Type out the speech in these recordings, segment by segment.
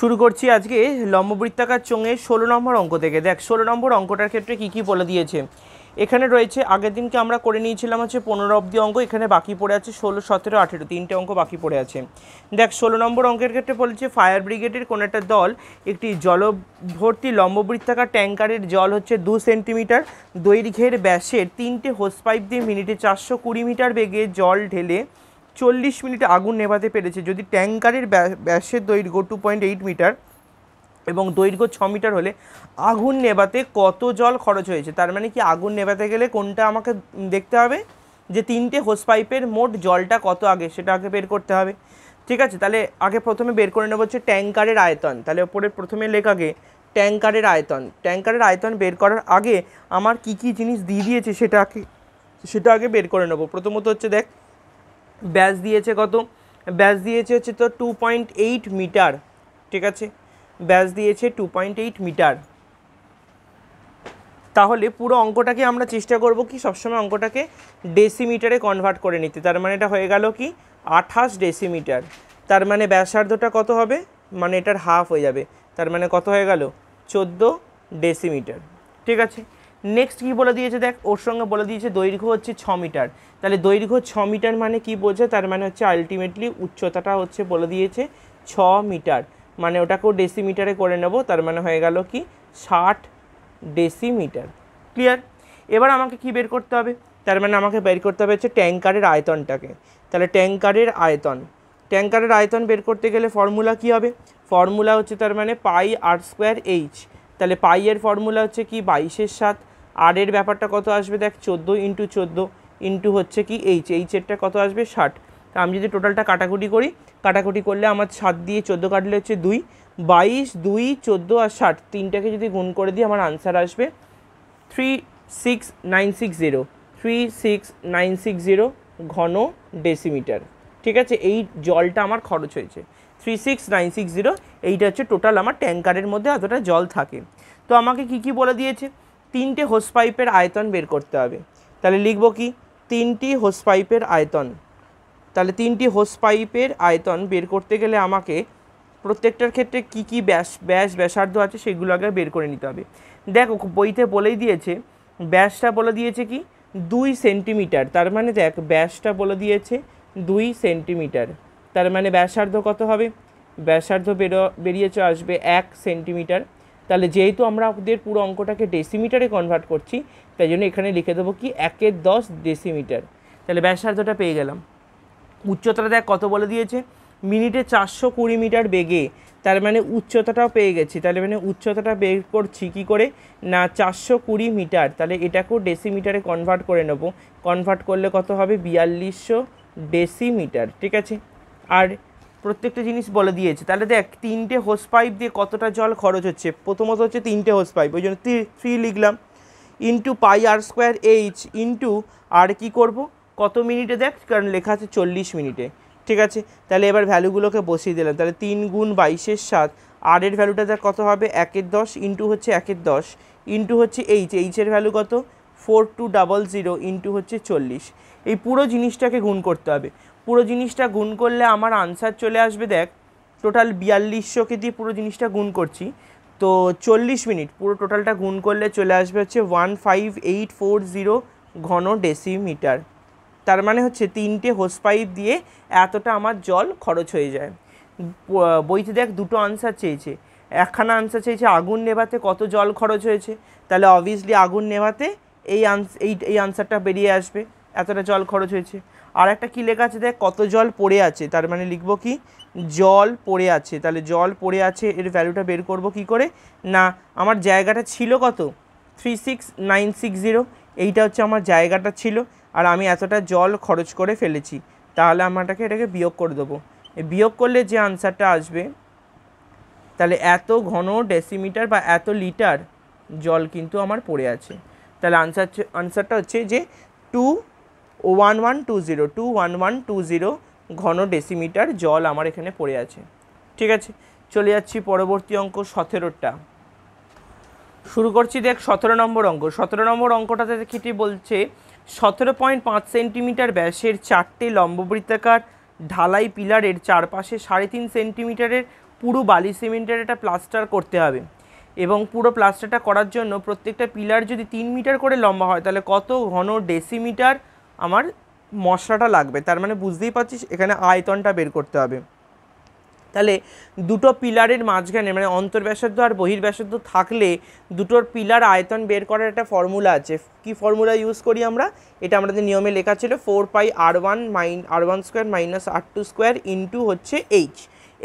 শুরু করছি আজকে লম্ববৃত্তাকার চোঙে ষোলো নম্বর অঙ্ক থেকে দেখ ষোলো নম্বর অঙ্কটার ক্ষেত্রে কি কি বলে দিয়েছে এখানে রয়েছে আগের দিনকে আমরা করে নিয়েছিলাম হচ্ছে পনেরো অব্দি অঙ্ক এখানে বাকি পড়ে আছে ষোলো সতেরো আঠেরো তিনটে অঙ্ক বাকি পড়ে আছে দেখ ষোলো নম্বর অঙ্কের ক্ষেত্রে বলেছে ফায়ার ব্রিগেডের কোনো একটা দল একটি জলভর্তি লম্ববৃত্তাকার ট্যাঙ্কারের জল হচ্ছে দু সেন্টিমিটার দৈর্ঘ্যের ব্যাসের তিনটে হোস পাইপ দিয়ে মিনিটে চারশো কুড়ি মিটার বেগে জল ঢেলে চল্লিশ মিনিটে আগুন নেভাতে পেরেছে যদি ট্যাঙ্কারের ব্যাসের দৈর্ঘ্য টু পয়েন্ট এইট মিটার এবং দৈর্ঘ্য ছ মিটার হলে আগুন নেভাতে কত জল খরচ হয়েছে তার মানে কি আগুন নেভাতে গেলে কোনটা আমাকে দেখতে হবে যে তিনটে হোস পাইপের মোট জলটা কত আগে সেটা আগে বের করতে হবে ঠিক আছে তাহলে আগে প্রথমে বের করে নেবো হচ্ছে ট্যাঙ্কারের আয়তন তাহলে ওপরে প্রথমে লেখাগে ট্যাঙ্কারের আয়তন ট্যাঙ্কারের আয়তন বের করার আগে আমার কি কি জিনিস দিয়ে দিয়েছে সেটা আগে সেটা আগে বের করে নেবো প্রথমত হচ্ছে দেখ ব্যাস দিয়েছে কত ব্যাস দিয়েছে হচ্ছে তো টু পয়েন্ট এইট মিটার ঠিক আছে ব্যাস দিয়েছে টু পয়েন্ট এইট মিটার তাহলে পুরো অঙ্কটাকে আমরা চেষ্টা করব কি সবসময় অঙ্কটাকে ডেসিমিটারে কনভার্ট করে নিতে তার মানে এটা হয়ে গেল কি আঠাশ ডেসিমিটার তার মানে ব্যাসার্ধটা কত হবে মানে এটার হাফ হয়ে যাবে তার মানে কত হয়ে গেল চোদ্দো ডেসিমিটার ঠিক আছে নেক্সট কি বলে দিয়েছে দেখ ওর সঙ্গে বলে দিয়েছে দৈর্ঘ্য হচ্ছে ছ মিটার তাহলে দৈর্ঘ্য ছ মিটার মানে কি বোঝে তার মানে হচ্ছে আলটিমেটলি উচ্চতাটা হচ্ছে বলে দিয়েছে ছ মিটার মানে ওটাকেও ডেসিমিটারে করে নেব তার মানে হয়ে গেল কি ষাট ডেসিমিটার ক্লিয়ার এবার আমাকে কি বের করতে হবে তার মানে আমাকে বের করতে হবে হচ্ছে ট্যাঙ্কারের আয়তনটাকে তাহলে ট্যাঙ্কারের আয়তন ট্যাঙ্কারের আয়তন বের করতে গেলে ফর্মুলা কি হবে ফর্মুলা হচ্ছে তার মানে পাই আর স্কোয়ার এইচ তাহলে পাইয়ের ফর্মুলা হচ্ছে কি বাইশের সাত আর এর ব্যাপারটা কত আসবে দেখ চোদ্দো ইন্টু চোদ্দো ইন্টু হচ্ছে কি এইচ এইচেরটা কত আসবে ষাট তা আমি যদি টোটালটা কাটাকুটি করি কাটাকুটি করলে আমার সাত দিয়ে চোদ্দো কাটলে হচ্ছে দুই বাইশ দুই চোদ্দো আর ষাট তিনটাকে যদি গুণ করে দিই আমার আনসার আসবে three six nine six zero three six nine six zero ঘন ডেসিমিটার ঠিক আছে এই জলটা আমার খরচ হয়েছে three six nine six zero এইটা হচ্ছে টোটাল আমার ট্যাঙ্কারের মধ্যে এতটা জল থাকে তো আমাকে কি কি বলে দিয়েছে তিনটে হোস পাইপের আয়তন বের করতে হবে তাহলে লিখব কি তিনটি হোস পাইপের আয়তন তাহলে তিনটি হোস পাইপের আয়তন বের করতে গেলে আমাকে প্রত্যেকটার ক্ষেত্রে কি কি ব্যাস ব্যাস ব্যাসার্ধ আছে সেগুলো আগে বের করে নিতে হবে দেখো বইতে বলেই দিয়েছে ব্যাসটা বলে দিয়েছে কি দুই সেন্টিমিটার তার মানে দেখ ব্যাসটা বলে দিয়েছে দুই সেন্টিমিটার তার মানে ব্যাসার্ধ কত হবে ব্যাসার্ধ বেরো বেরিয়েছে আসবে এক সেন্টিমিটার তাহলে যেহেতু আমরা আমাদের পুরো অঙ্কটাকে ডেসিমিটারে কনভার্ট করছি তাই জন্য এখানে লিখে দেবো কি একের দশ ডেসিমিটার তাহলে ব্যাসার্ধটা পেয়ে গেলাম উচ্চতা দেখ কত বলে দিয়েছে মিনিটে চারশো কুড়ি মিটার বেগে তার মানে উচ্চতাটাও পেয়ে গেছি তাহলে মানে উচ্চতাটা বের করছি কী করে না চারশো কুড়ি মিটার তাহলে এটাকেও ডেসিমিটারে কনভার্ট করে নেব কনভার্ট করলে কত হবে বিয়াল্লিশশো ডেসিমিটার ঠিক আছে আর প্রত্যেকটা জিনিস বলে দিয়েছে তাহলে দেখ তিনটে হোস পাইপ দিয়ে কতটা জল খরচ হচ্ছে প্রথমত হচ্ছে তিনটে হোস পাইপ ওই জন্য থ্রি লিখলাম into pi r square h into r কি করব কত মিনিটে দেখ কারণ লেখা আছে চল্লিশ মিনিটে ঠিক আছে তাহলে এবার ভ্যালুগুলোকে বসিয়ে দিলাম তাহলে তিন গুণ বাইশের সাত আর এর ভ্যালুটা দেখ কত হবে একের দশ ইন্টু হচ্ছে একের দশ ইন্টু হচ্ছে এইচ এইচের ভ্যালু কত four two double zero into হচ্ছে চল্লিশ এই পুরো জিনিসটাকে গুণ করতে হবে পুরো জিনিসটা গুণ করলে আমার আনসার চলে আসবে দেখ টোটাল বিয়াল্লিশশোকে দিয়ে পুরো জিনিসটা গুণ করছি তো চল্লিশ মিনিট পুরো টোটালটা গুণ করলে চলে আসবে হচ্ছে one five eight four zero ঘন ডেসিমিটার তার মানে হচ্ছে তিনটে হোস পাইপ দিয়ে এতটা আমার জল খরচ হয়ে যায় বইতে দেখ দুটো আনসার চেয়েছে একখানা আনসার চেয়েছে আগুন নেভাতে কত জল খরচ হয়েছে তাহলে অবভিয়াসলি আগুন নেভাতে এই আনস এই এই আনসারটা বেরিয়ে আসবে এতটা জল খরচ হয়েছে আর একটা কী লেখা আছে দেখ কত জল পড়ে আছে তার মানে লিখবো কি জল পড়ে আছে তাহলে জল পড়ে আছে এর ভ্যালুটা বের করব কি করে না আমার জায়গাটা ছিল কত three six nine six zero এইটা হচ্ছে আমার জায়গাটা ছিল আর আমি এতটা জল খরচ করে ফেলেছি তাহলে আমারটাকে এটাকে বিয়োগ করে দেবো বিয়োগ করলে যে আনসারটা আসবে তাহলে এত ঘন ডেসিমিটার বা এত লিটার জল কিন্তু আমার পড়ে আছে তাহলে আনসার আনসারটা হচ্ছে যে two one one two zero two one one two zero ঘন ডেসিমিটার জল আমার এখানে পড়ে আছে ঠিক আছে চলে যাচ্ছি পরবর্তী অঙ্ক সতেরোটা শুরু করছি দেখ সতেরো নম্বর অঙ্ক সতেরো নম্বর অঙ্কটাতে দেখিটি বলছে সতেরো পয়েন্ট পাঁচ সেন্টিমিটার ব্যাসের চারটে লম্ববৃত্তাকার ঢালাই পিলারের চারপাশে সাড়ে তিন সেন্টিমিটারের পুরো বালি সিমেন্টের একটা প্লাস্টার করতে হবে এবং পুরো প্লাস্টারটা করার জন্য প্রত্যেকটা পিলার যদি তিন মিটার করে লম্বা হয় তাহলে কত ঘন ডেসিমিটার আমার মশলাটা লাগবে তার মানে বুঝতেই পারছিস এখানে আয়তনটা বের করতে হবে তাহলে দুটো পিলারের মাঝখানে মানে অন্তর্ব্যাসার্ধ আর বহির্ব্যাসার্ধ থাকলে দুটোর পিলার আয়তন বের করার একটা ফর্মুলা আছে কি ফর্মুলা ইউজ করি আমরা এটা আমাদের নিয়মে লেখা ছিল four pi r one minus r one square minus r two square into হচ্ছে এইচ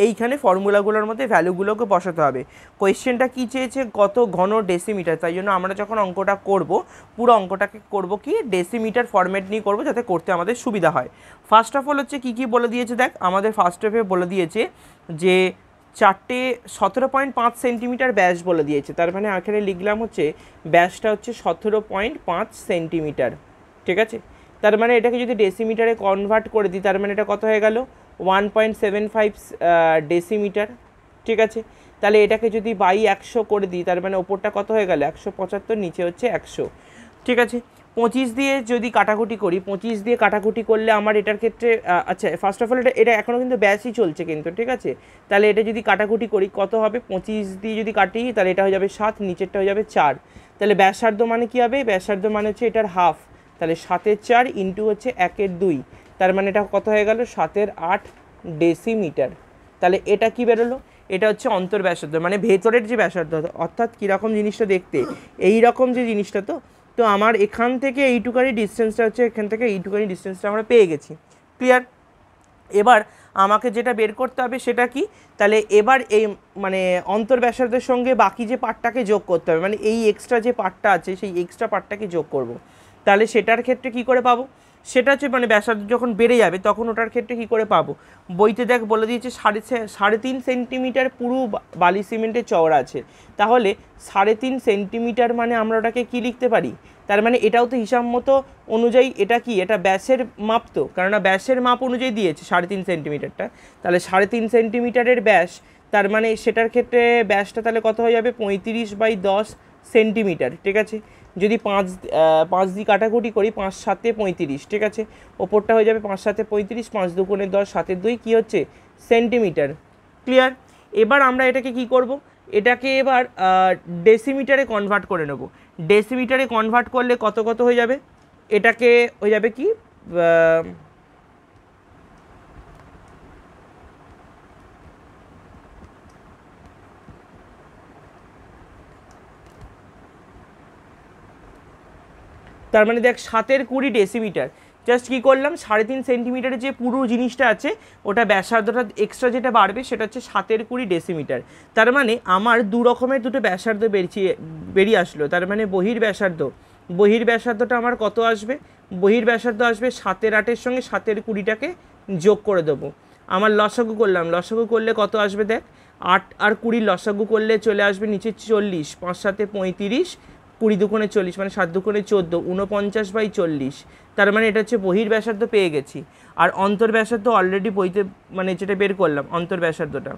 এইখানে ফর্মুলাগুলোর মধ্যে ভ্যালুগুলোকে বসাতে হবে কোয়েশ্চেনটা কী চেয়েছে কত ঘন ডেসিমিটার তাই জন্য আমরা যখন অঙ্কটা করব পুরো অঙ্কটাকে করব কি ডেসিমিটার ফরম্যাট নিয়ে করব যাতে করতে আমাদের সুবিধা হয় ফার্স্ট অফ অল হচ্ছে কী কী বলে দিয়েছে দেখ আমাদের ফার্স্ট অফে বলে দিয়েছে যে চারটে সতেরো পয়েন্ট পাঁচ সেন্টিমিটার ব্যাস বলে দিয়েছে তার মানে এখানে লিখলাম হচ্ছে ব্যাসটা হচ্ছে সতেরো পয়েন্ট পাঁচ সেন্টিমিটার ঠিক আছে তার মানে এটাকে যদি ডেসিমিটারে কনভার্ট করে দিই তার মানে এটা কত হয়ে গেলো one point seven five decimetre ঠিক আছে তাহলে এটাকে যদি বাই একশো করে দিই তার মানে ওপরটা কত হয়ে গেল একশো পঁচাত্তর নিচে হচ্ছে একশো ঠিক আছে পঁচিশ দিয়ে যদি কাটাকুটি করি পঁচিশ দিয়ে কাটাকুটি করলে আমার এটার ক্ষেত্রে আচ্ছা ফার্স্ট অফ অল এটা এটা এখনও কিন্তু ব্যাসই চলছে কিন্তু ঠিক আছে তাহলে এটা যদি কাটাকুটি করি কত হবে পঁচিশ দিয়ে যদি কাটি তাহলে এটা হয়ে যাবে সাত নিচেরটা হয়ে যাবে চার তাহলে ব্যাসার্ধ মানে কী হবে ব্যাসার্ধ মানে হচ্ছে এটার হাফ তাহলে সাতের চার ইন্টু হচ্ছে একের দুই তার মানে এটা কত হয়ে গেল সাতের আট ডেসিমিটার তাহলে এটা কি বেরোলো এটা হচ্ছে অন্তর্ব্যাসার্ধ মানে ভেতরের যে ব্যাসার্ধ অর্থাৎ কীরকম জিনিসটা দেখতে এই রকম যে জিনিসটা তো তো আমার এখান থেকে এইটুকানি ডিস্টেন্সটা হচ্ছে এখান থেকে এইটুকানি ডিস্টেন্সটা আমরা পেয়ে গেছি ক্লিয়ার এবার আমাকে যেটা বের করতে হবে সেটা কি তাহলে এবার এই মানে অন্তর্ব্যাসার্ধের সঙ্গে বাকি যে পার্টটাকে যোগ করতে হবে মানে এই এক্সট্রা যে পার্টটা আছে সেই এক্সট্রা পার্টটাকে যোগ করব। তাহলে সেটার ক্ষেত্রে কি করে পাবো সেটা হচ্ছে মানে ব্যাসার্ধ যখন বেড়ে যাবে তখন ওটার ক্ষেত্রে কি করে পাবো বইতে দেখ বলে দিয়েছে সাড়ে সাড়ে তিন সেন্টিমিটার পুরো বালি সিমেন্টের চওড়া আছে তাহলে সাড়ে তিন সেন্টিমিটার মানে আমরা ওটাকে কি লিখতে পারি তার মানে এটাও তো হিসাব মতো অনুযায়ী এটা কি এটা ব্যাসের মাপ তো কেননা ব্যাসের মাপ অনুযায়ী দিয়েছে সাড়ে তিন সেন্টিমিটারটা তাহলে সাড়ে তিন সেন্টিমিটারের ব্যাস তার মানে সেটার ক্ষেত্রে ব্যাসটা তাহলে কত হয়ে যাবে পঁয়ত্রিশ বাই দশ সেন্টিমিটার ঠিক আছে যদি পাঁচ পাঁচ দিয়ে কাটাকুটি করি পাঁচ সাতে পঁয়ত্রিশ ঠিক আছে ওপরটা হয়ে যাবে পাঁচ সাতে পঁয়ত্রিশ পাঁচ দুগুণে দশ সাতের দুই কী হচ্ছে সেন্টিমিটার ক্লিয়ার এবার আমরা এটাকে কি করব এটাকে এবার ডেসিমিটারে কনভার্ট করে নেব ডেসিমিটারে কনভার্ট করলে কত কত হয়ে যাবে এটাকে হয়ে যাবে কি তার মানে দেখ সাতের কুড়ি ডেসিমিটার জাস্ট কী করলাম সাড়ে তিন সেন্টিমিটারের যে পুরো জিনিসটা আছে ওটা ব্যাসার্ধটা এক্সট্রা যেটা বাড়বে সেটা হচ্ছে সাতের কুড়ি ডেসিমিটার তার মানে আমার দু রকমের দুটো ব্যাসার্ধ বেরিয়ে বেরিয়ে আসলো তার মানে বহির ব্যাসার্ধ বহির ব্যাসার্ধটা আমার কত আসবে বহির ব্যাসার্ধ আসবে সাতের আটের সঙ্গে সাতের কুড়িটাকে যোগ করে দেবো আমার লসাগু করলাম লসাগু করলে কত আসবে দেখ আট আর কুড়ি লসাগু করলে চলে আসবে নিচে চল্লিশ পাঁচ সাথে পঁয়ত্রিশ কুড়ি দুকোণে চল্লিশ মানে সাত দুকোণে চোদ্দো উনপঞ্চাশ বাই চল্লিশ তার মানে এটা হচ্ছে বহির ব্যাসার্ধ পেয়ে গেছি আর অন্তর ব্যাসার্ধ অলরেডি বইতে মানে যেটা বের করলাম অন্তর ব্যাসার্ধটা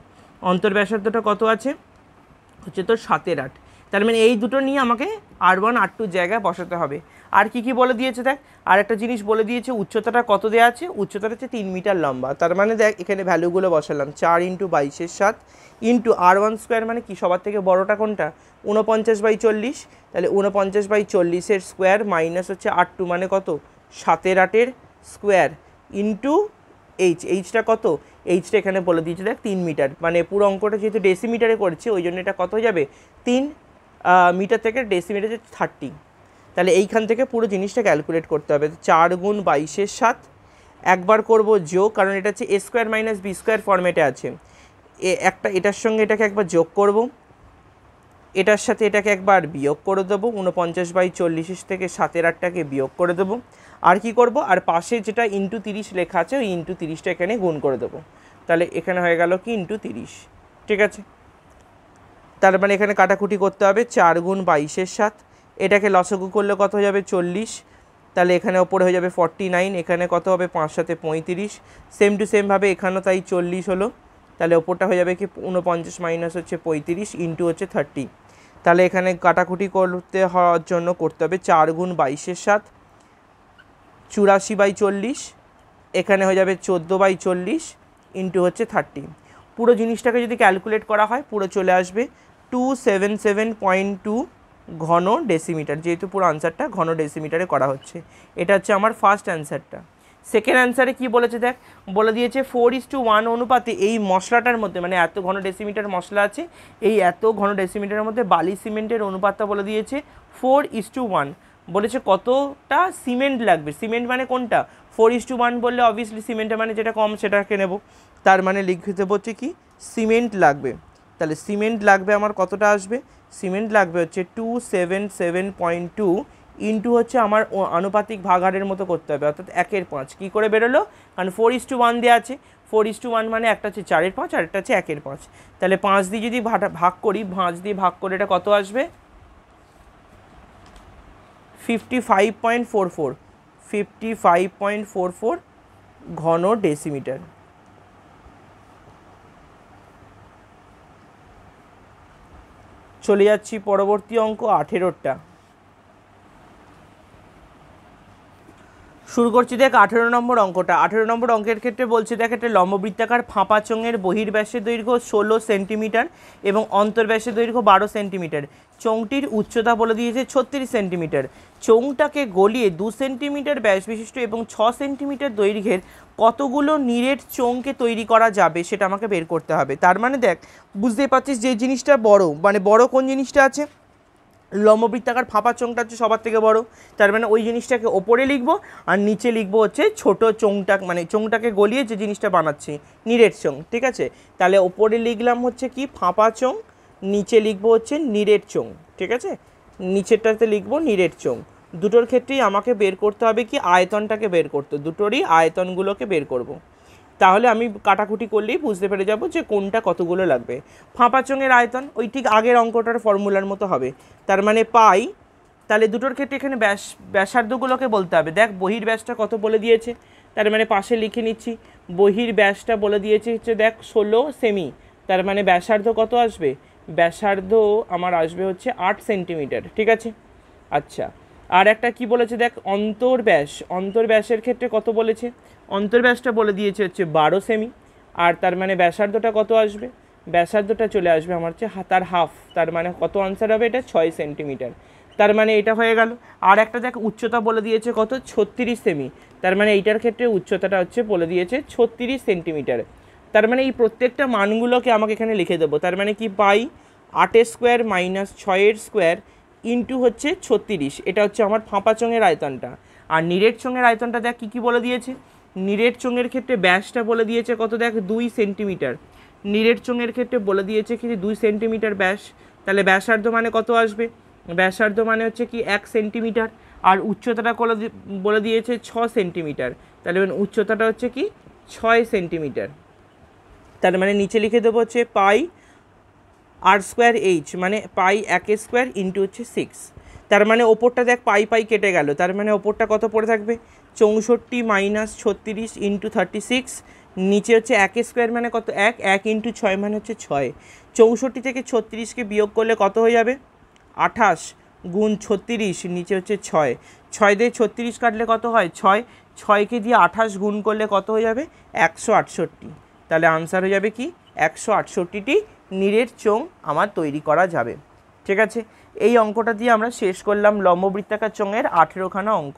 অন্তর ব্যাসার্ধটা কত আছে হচ্ছে তোর সাতের আট তার মানে এই দুটো নিয়ে আমাকে আর ওয়ান আর টু জায়গায় বসাতে হবে আর কি কি বলে দিয়েছে দেখ আর একটা জিনিস বলে দিয়েছে উচ্চতাটা কত দেওয়া আছে উচ্চতাটা হচ্ছে তিন মিটার লম্বা তার মানে দেখ এখানে ভ্যালুগুলো বসালাম চার ইন্টু বাইশের সাত ইন্টু আর ওয়ান স্কোয়ার মানে কি সবার থেকে বড়টা কোনটা ঊনপঞ্চাশ বাই চল্লিশ তাহলে ঊনপঞ্চাশ বাই চল্লিশের স্কোয়ার মাইনাস হচ্ছে আট টু মানে কত সাতের আটের স্কোয়ার ইন্টু এইচ এইচটা কত এইচটা এখানে বলে দিয়েছে দেখ তিন মিটার মানে পুরো অঙ্কটা যেহেতু ডেসিমিটারে করেছে ওই জন্য এটা কত যাবে তিন মিটার থেকে ডেসিমিটার থার্টি তাহলে এইখান থেকে পুরো জিনিসটা ক্যালকুলেট করতে হবে চার গুণ বাইশের সাত একবার করব যোগ কারণ এটা হচ্ছে a square minus b square ফর্মেটে আছে এ একটা এটার সঙ্গে এটাকে একবার যোগ করব এটার সাথে এটাকে একবার বিয়োগ করে দেবো উনপঞ্চাশ বাই চল্লিশ থেকে সাতের আটটাকে বিয়োগ করে দেবো আর কি করব আর পাশে যেটা ইন্টু তিরিশ লেখা আছে ওই ইন্টু তিরিশটা এখানে গুণ করে দেবো তাহলে এখানে হয়ে গেল কি ইন্টু তিরিশ ঠিক আছে তার মানে এখানে কাটাকুটি করতে হবে চার গুণ বাইশের সাত এটাকে লসগু করলে কত হয়ে যাবে চল্লিশ তাহলে এখানে ওপরে হয়ে যাবে ফর্টি নাইন এখানে কত হবে পাঁচ সাথে পঁয়ত্রিশ সেম টু সেমভাবে এখানেও তাই চল্লিশ হলো তাহলে ওপরটা হয়ে যাবে কি উনপঞ্চাশ মাইনাস হচ্ছে পঁয়ত্রিশ ইন্টু হচ্ছে থার্টি তাহলে এখানে কাটাকুটি করতে হওয়ার জন্য করতে হবে চার গুণ বাইশের সাত চুরাশি বাই চল্লিশ এখানে হয়ে যাবে চোদ্দো বাই চল্লিশ ইন্টু হচ্ছে থার্টি পুরো জিনিসটাকে যদি ক্যালকুলেট করা হয় পুরো চলে আসবে two seven seven point two ঘন ডেসিমিটার যেহেতু পুরো আনসারটা ঘন ডেসিমিটারে করা হচ্ছে এটা হচ্ছে আমার ফার্স্ট অ্যান্সারটা সেকেন্ড অ্যান্সারে কি বলেছে দেখ বলে দিয়েছে ফোর ইস টু ওয়ান অনুপাতে এই মশলাটার মধ্যে মানে এত ঘন ডেসিমিটার মশলা আছে এই এত ঘন ডেসিমিটারের মধ্যে বালি সিমেন্টের অনুপাতটা বলে দিয়েছে ফোর ইস টু ওয়ান বলেছে কতটা সিমেন্ট লাগবে সিমেন্ট মানে কোনটা ফোর ইস টু ওয়ান বললে অবভিয়াসলি সিমেন্টের মানে যেটা কম সেটাকে নেব তার মানে লিখে দেবো হচ্ছে কি সিমেন্ট লাগবে তাহলে সিমেন্ট লাগবে আমার কতটা আসবে সিমেন্ট লাগবে হচ্ছে two seven seven point two into হচ্ছে আমার আনুপাতিক ভাগহারের মতো করতে হবে অর্থাৎ একের পাঁচ কী করে বেরোলো কারণ ফোর ইস টু ওয়ান দেওয়া আছে ফোর ইস টু ওয়ান মানে একটা হচ্ছে চারের পাঁচ আর একটা হচ্ছে একের পাঁচ তাহলে পাঁচ দিয়ে যদি ভাগ করি পাঁচ দিয়ে ভাগ করে এটা কত আসবে fifty five point four four fifty five point four four ঘন ডেসিমিটার চলে যাচ্ছি পরবর্তী অঙ্ক আঠেরোটা শুরু করছি দেখ আঠেরো নম্বর অঙ্কটা আঠেরো নম্বর অঙ্কের ক্ষেত্রে বলছি দেখ একটা লম্ববৃত্তাকার ফাঁপা চোঙের বহির্ব্যাসের দৈর্ঘ্য ষোলো সেন্টিমিটার এবং অন্তর্ব্যাসের দৈর্ঘ্য বারো সেন্টিমিটার চোঙটির উচ্চতা বলে দিয়েছে ছত্রিশ সেন্টিমিটার চোঙটাকে গলিয়ে দু সেন্টিমিটার ব্যাস বিশিষ্ট এবং ছ সেন্টিমিটার দৈর্ঘ্যের কতগুলো নিরেট চোঙকে তৈরি করা যাবে সেটা আমাকে বের করতে হবে তার মানে দেখ বুঝতে পারছিস যে জিনিসটা বড় মানে বড় কোন জিনিসটা আছে লম্ববৃত্তাকার ফাঁপা চোঙটা হচ্ছে সবার থেকে বড় তার মানে ওই জিনিসটাকে ওপরে লিখবো আর নিচে লিখবো হচ্ছে ছোট চোঙটা মানে চোঙটাকে গলিয়ে যে জিনিসটা বানাচ্ছি নিরেট চোঙ ঠিক আছে তাহলে ওপরে লিখলাম হচ্ছে কি ফাঁপা চোঙ নিচে লিখবো হচ্ছে নিরেট চোঙ ঠিক আছে নিচেরটাতে লিখবো নিরেট চোঙ দুটোর ক্ষেত্রেই আমাকে বের করতে হবে কি আয়তনটাকে বের করতে দুটোরই আয়তনগুলোকে বের করবো তাহলে আমি কাটাকুটি করলেই বুঝতে পেরে যাব যে কোনটা কতগুলো লাগবে ফাঁপা চঙের আয়তন ওই ঠিক আগের অঙ্কটার ফর্মুলার মতো হবে তার মানে পাই তাহলে দুটোর ক্ষেত্রে এখানে ব্যাস ব্যাসার্ধগুলোকে বলতে হবে দেখ বহির ব্যাসটা কত বলে দিয়েছে তার মানে পাশে লিখে নিচ্ছি বহির ব্যাসটা বলে দিয়েছে হচ্ছে দেখ ষোলো সেমি তার মানে ব্যাসার্ধ কত আসবে ব্যাসার্ধ আমার আসবে হচ্ছে আট সেন্টিমিটার ঠিক আছে আচ্ছা আর একটা কি বলেছে দেখ অন্তর্ব্যাস অন্তর্ব্যাসের ক্ষেত্রে কত বলেছে অন্তর্ব্যাসটা বলে দিয়েছে হচ্ছে বারো সেমি আর তার মানে ব্যাসার্ধটা কত আসবে ব্যাসার্ধটা চলে আসবে আমার হচ্ছে তার হাফ তার মানে কত আনসার হবে এটা ছয় সেন্টিমিটার তার মানে এটা হয়ে গেল আর একটা দেখ উচ্চতা বলে দিয়েছে কত ছত্রিশ সেমি তার মানে এইটার ক্ষেত্রে উচ্চতাটা হচ্ছে বলে দিয়েছে ছত্রিশ সেন্টিমিটার তার মানে এই প্রত্যেকটা মানগুলোকে আমাকে এখানে লিখে দেবো তার মানে কি পাই আটের স্কোয়ার মাইনাস ছয়ের স্কোয়ার ইন্টু হচ্ছে ছত্রিশ এটা হচ্ছে আমার ফাঁপা চঙের আয়তনটা আর নিরেট চঙের আয়তনটা দেখ কী কী বলে দিয়েছে নিরেট চোঙের ক্ষেত্রে ব্যাসটা বলে দিয়েছে কত দেখ দুই সেন্টিমিটার নিরেট চোঙের ক্ষেত্রে বলে দিয়েছে কি দুই সেন্টিমিটার ব্যাস তাহলে ব্যাসার্ধ মানে কত আসবে ব্যাসার্ধ মানে হচ্ছে কি এক সেন্টিমিটার আর উচ্চতাটা বলে দিয়েছে ছ সেন্টিমিটার তাহলে মানে উচ্চতাটা হচ্ছে কি ছয় সেন্টিমিটার তার মানে নিচে লিখে দেবো হচ্ছে পাই আর স্কোয়ার এইচ মানে পাই এক স্কোয়ার ইন্টু হচ্ছে সিক্স তার মানে ওপরটা দেখ পাই পাই কেটে গেল তার মানে ওপরটা কত পড়ে থাকবে চৌষট্টি মাইনাস ছত্রিশ ইন্টু থার্টি সিক্স নিচে হচ্ছে এক স্কোয়ার মানে কত এক এক ইন্টু ছয় মানে হচ্ছে ছয় চৌষট্টি থেকে ছত্রিশকে বিয়োগ করলে কত হয়ে যাবে আঠাশ গুণ ছত্রিশ নিচে হচ্ছে ছয় ছয় দিয়ে ছত্রিশ কাটলে কত হয় ছয় ছয়কে দিয়ে আঠাশ গুণ করলে কত হয়ে যাবে একশো আটষট্টি তাহলে আনসার হয়ে যাবে কি একশো আটষট্টিটি নিরের চোং আমার তৈরি করা যাবে ঠিক আছে এই অঙ্কটা দিয়ে আমরা শেষ করলাম লম্ববৃত্তাকার চোঙের আঠেরোখানা অঙ্ক